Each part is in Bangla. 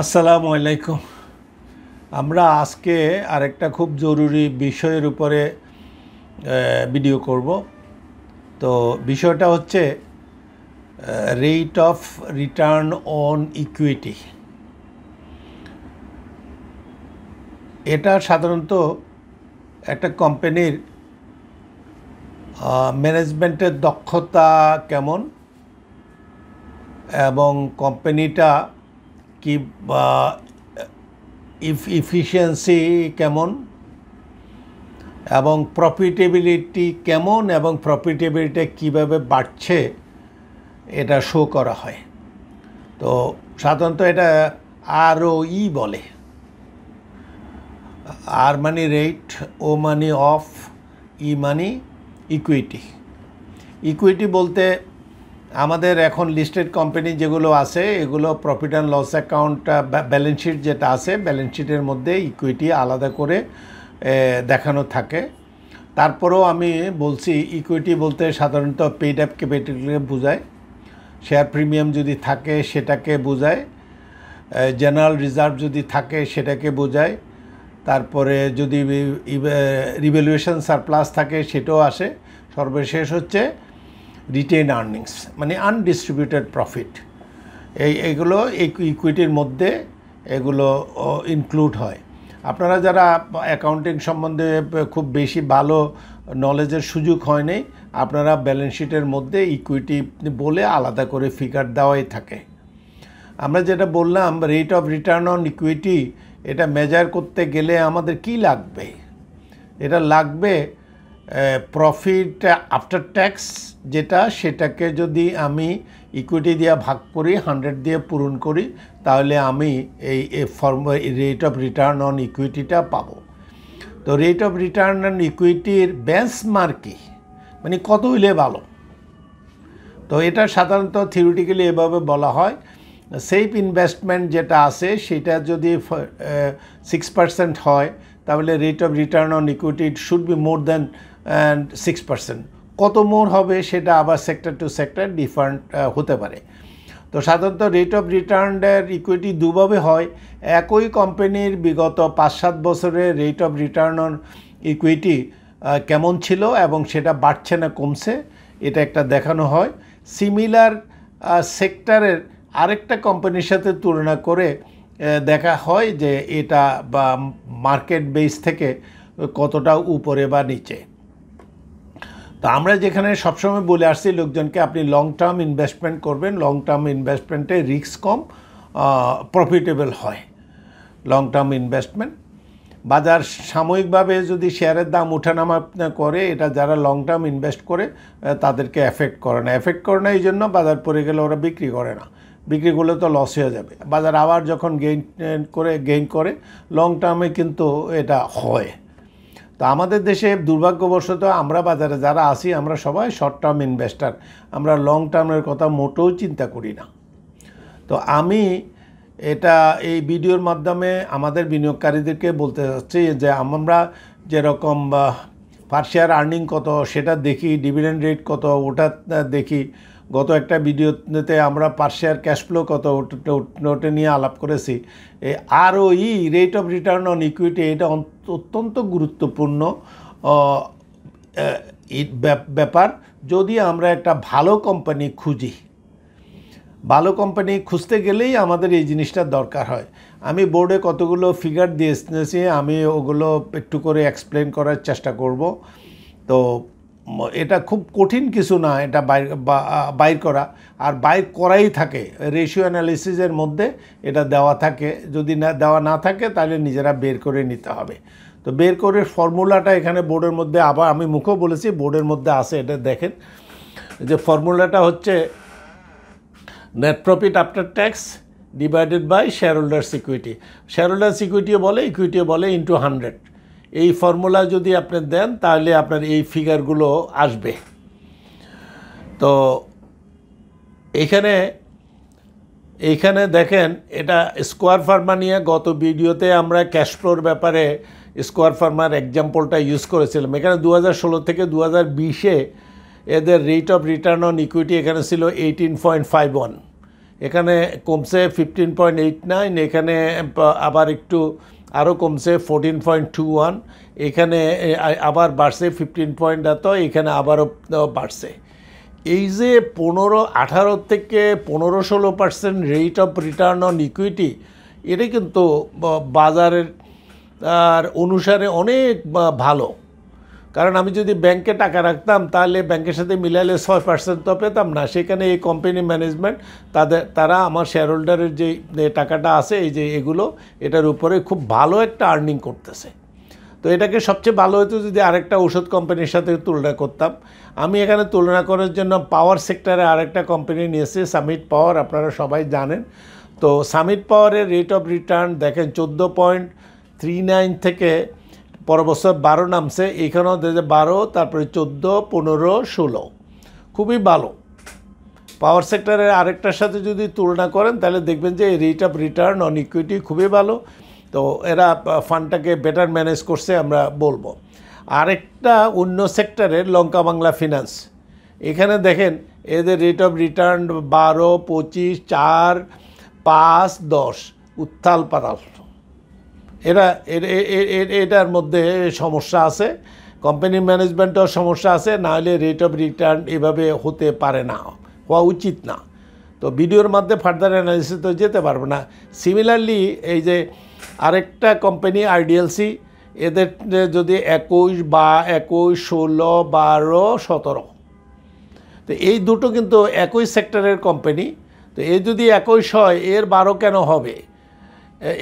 আসসালামু আলাইকুম আমরা আজকে আরেকটা খুব জরুরি বিষয়ের উপরে ভিডিও করব তো বিষয়টা হচ্ছে rate of return on equity এটা সাধারণত একটা কোম্পানির ম্যানেজমেন্টের দক্ষতা কেমন এবং কোম্পানিটা কি বা ইফিসিয়েন্সি কেমন এবং প্রফিটেবিলিটি কেমন এবং প্রফিটেবিলিটি কিভাবে বাড়ছে এটা শো করা হয় তো সাধারণত এটা আরও ই e বলে আর মানি রেট ও মানি অফ ই মানি ইকুইটি ইকুইটি বলতে আমাদের এখন লিস্টেড কোম্পানি যেগুলো আছে এগুলো profit and loss account balance sheet যেটা আছে ব্যালেন্স শিটের মধ্যে ইকুইটি আলাদা করে দেখানো থাকে তারপরেও আমি বলছি ইকুইটি বলতে সাধারণত পেড অ্যাপ ক্যাপিটালকে বোঝায় শেয়ার প্রিমিয়াম যদি থাকে সেটাকে বোঝায় জেনারেল রিজার্ভ যদি থাকে সেটাকে বোঝায় তারপরে যদি রিভ্যালুয়েশন সারপ্লাস থাকে সেটাও আসে সর্বশেষ হচ্ছে রিটেন আর্নিংস মানে আনডিস্ট্রিবিউটেড প্রফিট এই এগুলো এই ইকুইটির মধ্যে এগুলো ইনক্লুড হয় আপনারা যারা অ্যাকাউন্টিং সম্বন্ধে খুব বেশি ভালো নলেজের সুযোগ হয় নাই আপনারা ব্যালেন্স শিটের মধ্যে ইকুইটি বলে আলাদা করে ফিগার দেওয়াই থাকে আমরা যেটা বললাম rate of return on equity এটা মেজার করতে গেলে আমাদের কি লাগবে এটা লাগবে প্রফিট আফটার ট্যাক্স যেটা সেটাকে যদি আমি ইকুইটি দিয়ে ভাগ করি হান্ড্রেড দিয়ে পূরণ করি তাহলে আমি এই form rate of return on ইকুইটিটা পাব তো রেট অফ রিটার্ন অন ইকুইটির বেঞ্চ কি মানে কত হইলে ভালো তো এটা সাধারণত থিওরিটিক্যালি এভাবে বলা হয় সেফ ইনভেস্টমেন্ট যেটা আছে সেটা যদি সিক্স পার্সেন্ট হয় তাহলে rate of return on equity should be more than six percent কত মোর হবে সেটা আবার সেক্টর টু সেক্টর ডিফারেন্ট হতে পারে তো সাধারণত রেট অফ রিটার্নের ইকুইটি দুভাবে হয় একই কোম্পানির বিগত পাঁচ সাত বছরের rate of return on equity কেমন ছিল এবং সেটা বাড়ছে না কমছে এটা একটা দেখানো হয় সিমিলার সেক্টরের আরেকটা কোম্পানির সাথে তুলনা করে দেখা হয় যে এটা বা মার্কেট বেস থেকে কতটা উপরে বা নিচে তো আমরা যেখানে সবসময় বলে আসছি লোকজনকে আপনি লং টার্ম ইনভেস্টমেন্ট করবেন লং টার্ম ইনভেস্টমেন্টে রিস্ক কম প্রফিটেবল হয় লং টার্ম ইনভেস্টমেন্ট বাজার সাময়িকভাবে যদি শেয়ারের দাম ওঠানামা করে এটা যারা লং টার্ম ইনভেস্ট করে তাদেরকে এফেক্ট করে না এফেক্ট করে না এই জন্য বাজার পড়ে গেলে ওরা বিক্রি করে না বিক্রি করলে তো লস হয়ে যাবে বাজার আবার যখন গেইন করে গেইন করে লং টার্মে কিন্তু এটা হয় তো আমাদের দেশে দুর্ভাগ্যবশত আমরা বাজারে যারা আসি আমরা সবাই শর্ট টার্ম ইনভেস্টার আমরা লং টার্মের কথা মোটেও চিন্তা করি না তো আমি এটা এই ভিডিওর মাধ্যমে আমাদের বিনিয়োগকারীদেরকে বলতে চাচ্ছি যে আমরা যেরকম পার শেয়ার আর্নিং কত সেটা দেখি ডিভিডেন্ড রেট কত ওটা দেখি গত একটা ভিডিওতে আমরা পার্শিয়ার ক্যাশ ফ্লো কত নোটে নিয়ে আলাপ করেছি আর ওই rate of return on equity এটা অত্যন্ত গুরুত্বপূর্ণ ব্যাপার যদি আমরা একটা ভালো কোম্পানি খুঁজি ভালো কোম্পানি খুঁজতে গেলেই আমাদের এই জিনিসটা দরকার হয় আমি বোর্ডে কতগুলো ফিগার এসেছি আমি ওগুলো একটু করে এক্সপ্লেন করার চেষ্টা করব তো এটা খুব কঠিন কিছু না এটা বাইর করা আর বাইর করাই থাকে রেশিও অ্যানালিসিসের মধ্যে এটা দেওয়া থাকে যদি না দেওয়া না থাকে তাহলে নিজেরা বের করে নিতে হবে তো বের করে ফর্মুলাটা এখানে বোর্ডের মধ্যে আবার আমি মুখও বলেছি বোর্ডের মধ্যে আছে এটা দেখেন যে ফর্মুলাটা হচ্ছে net profit after tax divided by shareholders equity shareholders ইকুইটিও বলে ইকুইটিও বলে ইন্টু হান্ড্রেড এই ফর্মুলা যদি আপনি দেন তাহলে আপনার এই ফিগারগুলো আসবে তো এখানে এইখানে দেখেন এটা স্কোয়ার ফার্মা নিয়ে গত ভিডিওতে আমরা ক্যাশ ফ্লোর ব্যাপারে স্কোয়ার ফার্মার এক্সাম্পলটা ইউজ করেছিলাম এখানে দু থেকে দু হাজার এদের rate of return on equity এখানে ছিল এইটিন পয়েন্ট ফাইভ ওয়ান এখানে কমছে ফিফটিন পয়েন্ট এইট নাইন এখানে আবার একটু আরও কমছে ফোরটিন পয়েন্ট টু ওয়ান এখানে আবার বাড়ছে ফিফটিন পয়েন্ট এত এখানে আবারও বাড়ছে এই যে পনেরো আঠারো থেকে পনেরো ষোলো percent rate of return on equity এটা কিন্তু বাজারের আর অনুসারে অনেক ভালো কারণ আমি যদি ব্যাংকে টাকা রাখতাম তাহলে ব্যাংকের সাথে মিলালে ছয় পার্সেন্ট তো পেতাম না সেখানে এই কোম্পানি ম্যানেজমেন্ট তাদের তারা আমার শেয়ার হোল্ডারের যে টাকাটা আছে এই যে এগুলো এটার উপরে খুব ভালো একটা আর্নিং করতেছে তো এটাকে সবচেয়ে ভালো হতো যদি আরেকটা ওষুধ কোম্পানির সাথে তুলনা করতাম আমি এখানে তুলনা করার জন্য পাওয়ার সেক্টরে আরেকটা কোম্পানি নিয়েছি সামিট পাওয়ার আপনারা সবাই জানেন তো সামিট পাওয়ারের রেট অফ রিটার্ন দেখেন চোদ্দো পয়েন্ট থ্রি নাইন থেকে পর বছর বারো নামছে এখানেও যে বারো তারপরে চোদ্দো পনেরো ষোলো খুবই ভালো পাওয়ার সেক্টরের আরেকটার সাথে যদি তুলনা করেন তাহলে দেখবেন যে rate of return on equity খুবই ভালো তো এরা ফান্ডটাকে বেটার ম্যানেজ করছে আমরা বলবো আরেকটা অন্য সেক্টরের লঙ্কা বাংলা ফিনান্স এখানে দেখেন এদের রেট অফ রিটার্ন বারো পঁচিশ চার পাঁচ দশ উত্থাল পাতাল এরা এটার মধ্যে সমস্যা আছে কোম্পানির ম্যানেজমেন্টেও সমস্যা আছে না হলে রেট অফ রিটার্ন এভাবে হতে পারে না হওয়া উচিত না তো ভিডিওর মধ্যে ফার্দার অ্যানালিসিস তো যেতে পারবো না সিমিলারলি এই যে আরেকটা কোম্পানি আইডিএলসি এদের যদি একুশ বা একুশ ষোলো বারো সতেরো তো এই দুটো কিন্তু একই সেক্টরের কোম্পানি তো এই যদি একুশ হয় এর বারো কেন হবে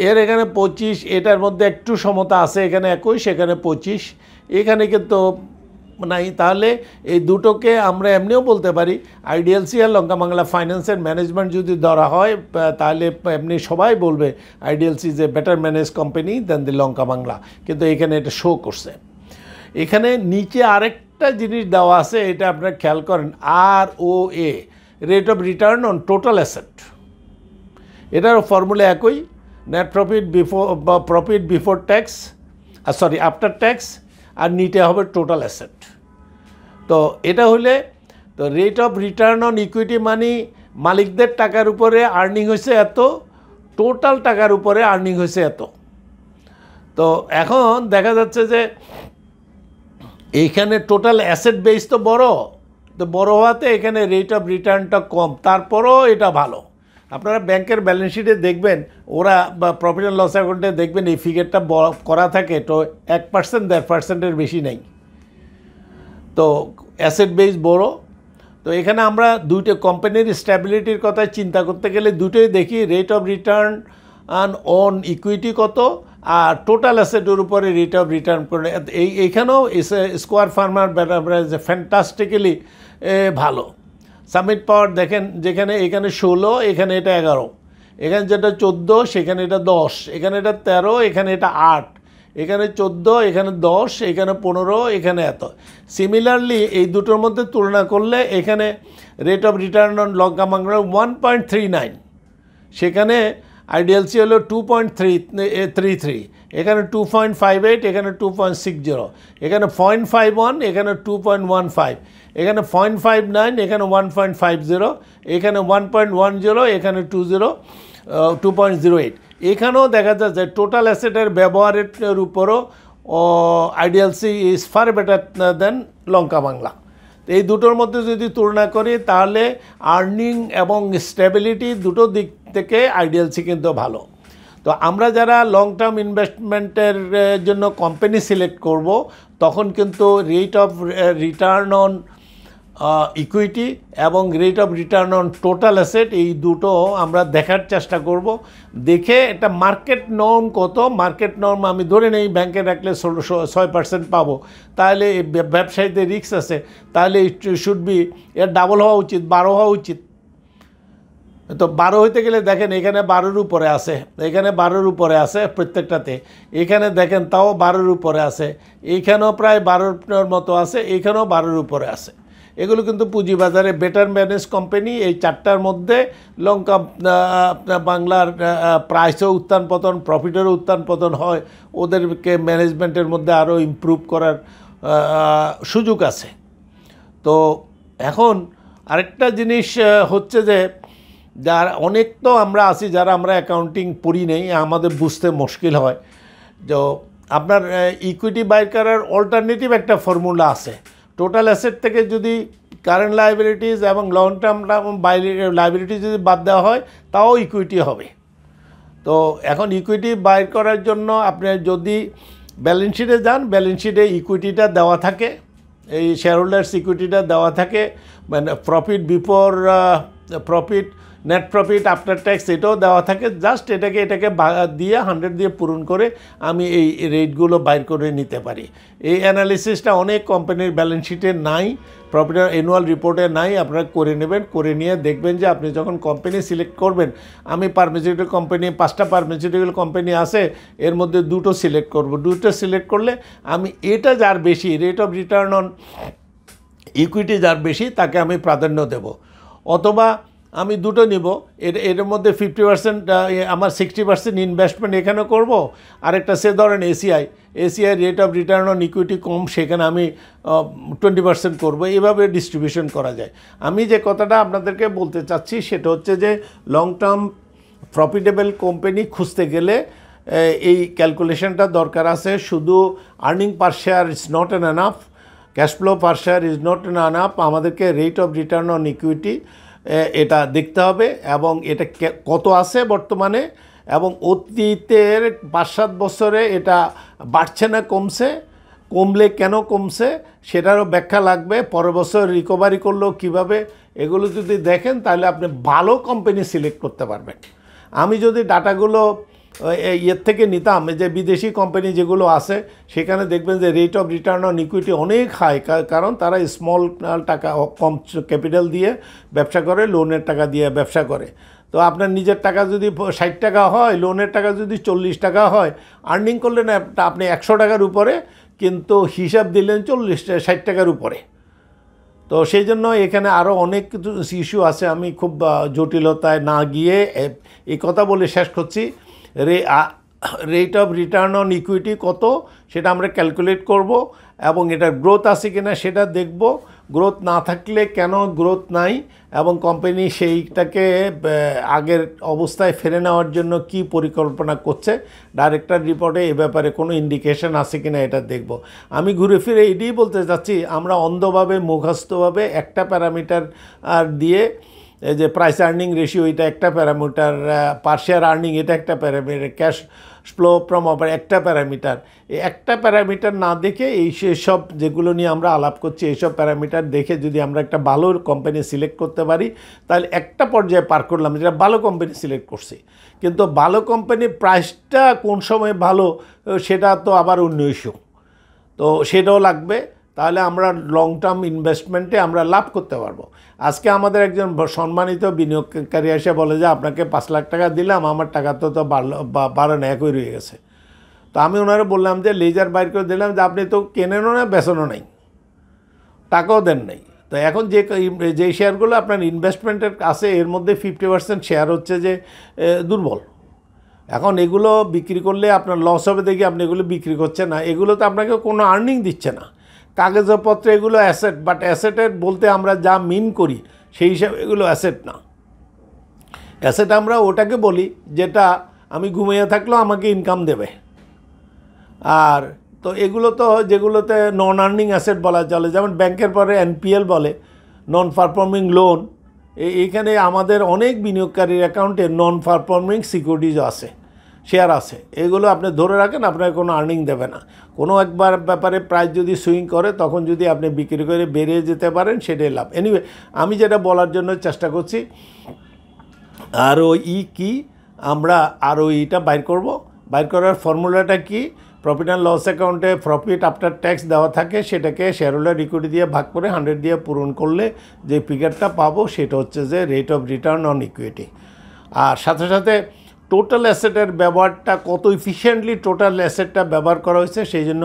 এর এখানে পঁচিশ এটার মধ্যে একটু সমতা আছে এখানে একুশ এখানে পঁচিশ এখানে কিন্তু নাই তাহলে এই দুটোকে আমরা এমনিও বলতে পারি আইডিএলসি আর লঙ্কা বাংলা ফাইন্যান্সের ম্যানেজমেন্ট যদি ধরা হয় তাহলে এমনি সবাই বলবে আইডিএলসি যে better manage company than the Lanka Bangla কিন্তু এখানে এটা শো করছে এখানে নিচে আরেকটা জিনিস দেওয়া আছে এটা আপনারা খেয়াল করেন R O A rate of return on total asset এটার ফর্মুলা একই নেট প্রফিট বিফোর বা প্রফিট বিফোর ট্যাক্স আর সরি আফটার ট্যাক্স আর নিতে হবে টোটাল অ্যাসেট তো এটা হলে তো rate of return on equity মানি মালিকদের টাকার উপরে আর্নিং হয়েছে এত টোটাল টাকার উপরে আর্নিং হয়েছে এত তো এখন দেখা যাচ্ছে যে এইখানে টোটাল অ্যাসেট বেস তো বড় তো বড় হওয়াতে এখানে রেট অফ রিটার্নটা কম তারপরও এটা ভালো আপনারা ব্যাংকের ব্যালেন্স শিটে দেখবেন ওরা বা প্রফিট অ্যান্ড লস অ্যাকাউন্টে দেখবেন এই ফিগারটা করা থাকে তো এক পার্সেন্ট দেড় পার্সেন্টের বেশি নেই তো অ্যাসেট বেস বড়ো তো এখানে আমরা দুইটা কোম্পানির স্ট্যাবিলিটির কথা চিন্তা করতে গেলে দুটোই দেখি rate of return on equity কত আর টোটাল অ্যাসেটের উপরে রেট অফ রিটার্ন করে এই এইখানেও স্কোয়ার ফার্মার আমরা যে ফ্যান্টাস্টিক্যালি ভালো সাবমিট পাওয়ার দেখেন যেখানে এখানে ষোলো এখানে এটা এগারো এখানে যেটা চোদ্দো সেখানে এটা দশ এখানে এটা তেরো এখানে এটা আট এখানে চোদ্দো এখানে দশ এখানে পনেরো এখানে এত সিমিলারলি এই দুটোর মধ্যে তুলনা করলে এখানে rate of return on Lanka কামাংরা ওয়ান পয়েন্ট থ্রি নাইন সেখানে আইডিএলসি হলো two point three three three এখানে টু পয়েন্ট ফাইভ এইট এখানে টু পয়েন্ট সিক্স জিরো এখানে পয়েন্ট ফাইভ ওয়ান এখানে টু পয়েন্ট ওয়ান ফাইভ এখানে পয়েন্ট ফাইভ নাইন এখানে ওয়ান পয়েন্ট ফাইভ জিরো এখানে ওয়ান পয়েন্ট ওয়ান জিরো এখানে two zero two point zero eight এখানেও দেখা যাচ্ছে টোটাল অ্যাসেটের ব্যবহারের উপরও আইডিয়ালসি is far better than Lanka Bangla এই দুটোর মধ্যে যদি তুলনা করি তাহলে আর্নিং এবং স্টেবিলিটি দুটো দিক থেকে আইডিয়ালসি কিন্তু ভালো তো আমরা যারা লং টার্ম ইনভেস্টমেন্টের জন্য কোম্পানি সিলেক্ট করব তখন কিন্তু rate of return on equity এবং rate of return on total asset এই দুটো আমরা দেখার চেষ্টা করব দেখে এটা মার্কেট নর্ম কত মার্কেট নর্ম আমি ধরে নেই ব্যাংকে রাখলে ছয় পার্সেন্ট পাবো তাহলে ব্যবসায়ীদের রিক্স আছে তাহলে শুড বি এর ডাবল হওয়া উচিত বারো হওয়া উচিত তো বারো হইতে গেলে দেখেন এখানে বারোর উপরে আছে এখানে বারোর উপরে আছে প্রত্যেকটাতে এখানে দেখেন তাও বারোর উপরে আছে এইখানেও প্রায় বারোর মতো আছে এইখানেও বারোর উপরে আছে এগুলো কিন্তু পুঁজিবাজারে বেটার ম্যানেজ কোম্পানি এই চারটার মধ্যে লঙ্কা বাংলার প্রাইসও উত্থান পতন প্রফিটেরও উত্থান পতন হয় ওদেরকে ম্যানেজমেন্টের মধ্যে আরও ইম্প্রুভ করার সুযোগ আছে তো এখন আরেকটা জিনিস হচ্ছে যে যার অনেক তো আমরা আছি যারা আমরা অ্যাকাউন্টিং পড়ি নেই আমাদের বুঝতে মুশকিল হয় তো আপনার ইকুইটি বাই করার অল্টারনেটিভ একটা ফর্মুলা আছে টোটাল অ্যাসেট থেকে যদি কারেন্ট লাইবিলিটিস এবং লং টার্ম লাইবিলিটিস যদি বাদ দেওয়া হয় তাও ইকুইটি হবে তো এখন ইকুইটি বাইর করার জন্য আপনি যদি ব্যালেন্স শিটে যান ব্যালেন্স শিটে ইকুইটিটা দেওয়া থাকে এই শেয়ার হোল্ডার্স ইকুইটিটা দেওয়া থাকে মানে profit before profit net profit after tax এটাও দেওয়া থাকে জাস্ট এটাকে এটাকে দিয়ে হান্ড্রেড দিয়ে পূরণ করে আমি এই রেটগুলো বাইর করে নিতে পারি এই অ্যানালিসিসটা অনেক কোম্পানির ব্যালেন্স শিটে নাই প্রফিট অ্যানুয়াল রিপোর্টে নাই আপনারা করে নেবেন করে নিয়ে দেখবেন যে আপনি যখন কোম্পানি সিলেক্ট করবেন আমি ফার্মাসিউটিক্যাল কোম্পানি পাঁচটা ফার্মাসিউটিক্যাল কোম্পানি আছে এর মধ্যে দুটো সিলেক্ট করব দুটো সিলেক্ট করলে আমি এটা যার বেশি rate of return on equity যার বেশি তাকে আমি প্রাধান্য দেব অথবা আমি দুটো নিব এর এর মধ্যে ফিফটি পার্সেন্ট আমার সিক্সটি পার্সেন্ট ইনভেস্টমেন্ট এখানে করব আরেকটা সে ধরেন ACI ACI rate of return on equity কম সেখানে আমি টোয়েন্টি পার্সেন্ট করবো এভাবে ডিস্ট্রিবিউশন করা যায় আমি যে কথাটা আপনাদেরকে বলতে চাচ্ছি সেটা হচ্ছে যে লং টার্ম প্রফিটেবল কোম্পানি খুঁজতে গেলে এই ক্যালকুলেশনটা দরকার আছে শুধু earning per share is not an enough cash flow per share is not an enough আমাদেরকে rate of return on equity এটা দেখতে হবে এবং এটা কত আছে বর্তমানে এবং অতীতের পাঁচ সাত বছরে এটা বাড়ছে না কমছে কমলে কেন কমছে সেটারও ব্যাখ্যা লাগবে পরের বছর রিকভারি করলেও কিভাবে এগুলো যদি দেখেন তাহলে আপনি ভালো কোম্পানি সিলেক্ট করতে পারবেন আমি যদি ডাটাগুলো ইয়ের থেকে নিতাম যে বিদেশি কোম্পানি যেগুলো আছে সেখানে দেখবেন যে rate of return on equity অনেক হাই কারণ তারা স্মল টাকা কম ক্যাপিটাল দিয়ে ব্যবসা করে লোনের টাকা দিয়ে ব্যবসা করে তো আপনার নিজের টাকা যদি ষাট টাকা হয় লোনের টাকা যদি চল্লিশ টাকা হয় আর্নিং করলেন আপনি একশো টাকার উপরে কিন্তু হিসাব দিলেন চল্লিশ ষাট টাকার উপরে তো সেই জন্য এখানে আরও অনেক কিছু ইস্যু আছে আমি খুব জটিলতায় না গিয়ে এই কথা বলে শেষ করছি rate of return on equity কত সেটা আমরা ক্যালকুলেট করব এবং এটার গ্রোথ আছে কিনা সেটা দেখব গ্রোথ না থাকলে কেন গ্রোথ নাই এবং কোম্পানি সেইটাকে আগের অবস্থায় ফেরে নেওয়ার জন্য কি পরিকল্পনা করছে ডাইরেক্টর রিপোর্টে এ ব্যাপারে কোনো ইন্ডিকেশন আছে কিনা এটা দেখব আমি ঘুরে ফিরে এটাই বলতে চাচ্ছি আমরা অন্ধভাবে মুখস্থভাবে একটা প্যারামিটার দিয়ে এই যে প্রাইস আর্নিং রেশিও এটা একটা প্যারামিটার পার্শিয়াল আর্নিং এটা একটা প্যারামিটার ক্যাশ ফ্লো ফ্রম একটা প্যারামিটার এই একটা প্যারামিটার না দেখে এই সব যেগুলো নিয়ে আমরা আলাপ করছি এইসব প্যারামিটার দেখে যদি আমরা একটা ভালো কোম্পানি সিলেক্ট করতে পারি তাহলে একটা পর্যায়ে পার করলাম যেটা ভালো কোম্পানি সিলেক্ট করছি কিন্তু ভালো কোম্পানির প্রাইসটা কোন সময় ভালো সেটা তো আবার অন্য ইস্যু তো সেটাও লাগবে তাহলে আমরা লং টার্ম ইনভেস্টমেন্টে আমরা লাভ করতে পারবো আজকে আমাদের একজন সম্মানিত বিনিয়োগকারী এসে বলে যে আপনাকে পাঁচ লাখ টাকা দিলাম আমার টাকা তো তো বাড়লো বা একই রয়ে গেছে তো আমি ওনারা বললাম যে লেজার বাইর করে দিলাম যে আপনি তো কেনেনও না বেচনও নাই টাকাও দেন নাই তো এখন যে যে শেয়ারগুলো আপনার ইনভেস্টমেন্টের আছে এর মধ্যে ফিফটি পার্সেন্ট শেয়ার হচ্ছে যে দুর্বল এখন এগুলো বিক্রি করলে আপনার লস হবে দেখি আপনি এগুলো বিক্রি করছে না এগুলো তো আপনাকে কোনো আর্নিং দিচ্ছে না কাগজপত্র এগুলো অ্যাসেট বাট অ্যাসেটের বলতে আমরা যা মিন করি সেই হিসাবে এগুলো অ্যাসেট না অ্যাসেট আমরা ওটাকে বলি যেটা আমি ঘুমিয়ে থাকলেও আমাকে ইনকাম দেবে আর তো এগুলো তো যেগুলোতে নন আর্নিং অ্যাসেট বলা চলে যেমন ব্যাংকের পরে এনপিএল বলে নন পারফর্মিং লোন এইখানে আমাদের অনেক বিনিয়োগকারীর অ্যাকাউন্টে নন পারফর্মিং সিকিউরিটিজ আছে শেয়ার আছে এগুলো আপনি ধরে রাখেন আপনার কোনো আর্নিং দেবে না কোনো একবার ব্যাপারে প্রাইস যদি সুইং করে তখন যদি আপনি বিক্রি করে বেরিয়ে যেতে পারেন সেটাই লাভ এনিওয়ে আমি যেটা বলার জন্য চেষ্টা করছি আর ই কি আমরা আর ইটা বাইর করব বাইর করার ফর্মুলাটা কি প্রফিট অ্যান্ড লস অ্যাকাউন্টে প্রফিট আফটার ট্যাক্স দেওয়া থাকে সেটাকে শেয়ার হোল্ডার ইকুইটি দিয়ে ভাগ করে হান্ড্রেড দিয়ে পূরণ করলে যে ফিগারটা পাবো সেটা হচ্ছে যে rate of return on equity আর সাথে সাথে টোটাল অ্যাসেটের ব্যবহারটা কত ইফিসিয়েন্টলি টোটাল অ্যাসেটটা ব্যবহার করা হয়েছে সেই জন্য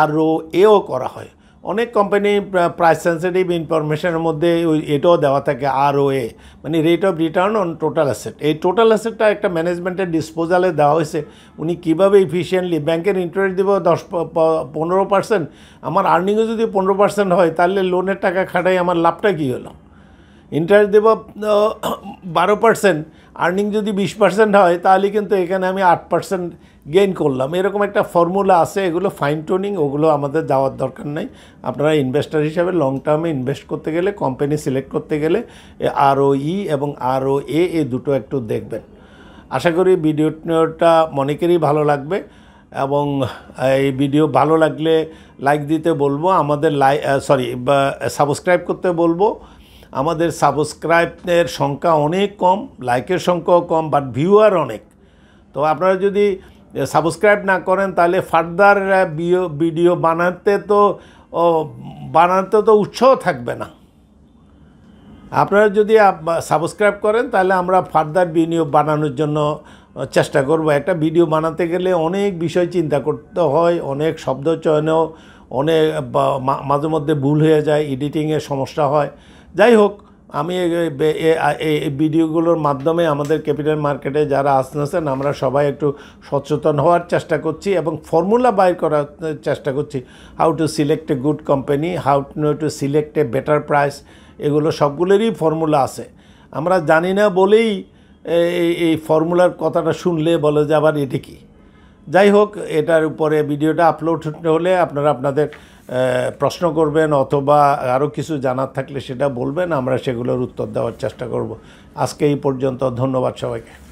আরও এও করা হয় অনেক কোম্পানি প্রাইস সেন্সিটিভ ইনফরমেশনের মধ্যে ওই এটাও দেওয়া থাকে আর ও এ মানে rate of return on total asset এই টোটাল অ্যাসেটটা একটা ম্যানেজমেন্টের ডিসপোজালে দেওয়া হয়েছে উনি কীভাবে ইফিসিয়েন্টলি ব্যাংকের ইন্টারেস্ট দেবো দশ পনেরো পার্সেন্ট আমার আর্নিংও যদি পনেরো পার্সেন্ট হয় তাহলে লোনের টাকা খাটাই আমার লাভটা কী হলো ইন্টারেস্ট দেবো বারো পার্সেন্ট আর্নিং যদি বিশ পার্সেন্ট হয় তাহলে কিন্তু এখানে আমি আট পার্সেন্ট গেইন করলাম এরকম একটা ফর্মুলা আছে এগুলো ফাইন টোনিং ওগুলো আমাদের যাওয়ার দরকার নাই আপনারা ইনভেস্টার হিসাবে লং টার্মে ইনভেস্ট করতে গেলে কোম্পানি সিলেক্ট করতে গেলে আর ই e এবং আর ও এ দুটো একটু দেখবেন আশা করি ভিডিওটা অনেকেরই ভালো লাগবে এবং এই ভিডিও ভালো লাগলে লাইক দিতে বলবো আমাদের লাই সরি সাবস্ক্রাইব করতে বলবো আমাদের সাবস্ক্রাইবের সংখ্যা অনেক কম লাইকের সংখ্যাও কম বাট ভিউয়ার অনেক তো আপনারা যদি সাবস্ক্রাইব না করেন তাহলে ফার্দার ভিডিও বানাতে তো বানাতে তো উৎসাহ থাকবে না আপনারা যদি সাবস্ক্রাইব করেন তাহলে আমরা ফার্দার ভিডিও বানানোর জন্য চেষ্টা করব একটা ভিডিও বানাতে গেলে অনেক বিষয় চিন্তা করতে হয় অনেক শব্দ চয়নেও অনেক মাঝে মধ্যে ভুল হয়ে যায় এডিটিংয়ের সমস্যা হয় যাই হোক আমি এই ভিডিওগুলোর মাধ্যমে আমাদের ক্যাপিটাল মার্কেটে যারা আসতেছেন আমরা সবাই একটু সচেতন হওয়ার চেষ্টা করছি এবং ফর্মুলা বাইর করার চেষ্টা করছি how to select a good company how to select a better price এগুলো সবগুলোরই ফর্মুলা আছে আমরা জানি না বলেই এই ফর্মুলার কথাটা শুনলে বলে যে আবার এটা কি যাই হোক এটার উপরে ভিডিওটা আপলোড হলে আপনারা আপনাদের প্রশ্ন করবেন অথবা আরও কিছু জানার থাকলে সেটা বলবেন আমরা সেগুলোর উত্তর দেওয়ার চেষ্টা করব আজকে এই পর্যন্ত ধন্যবাদ সবাইকে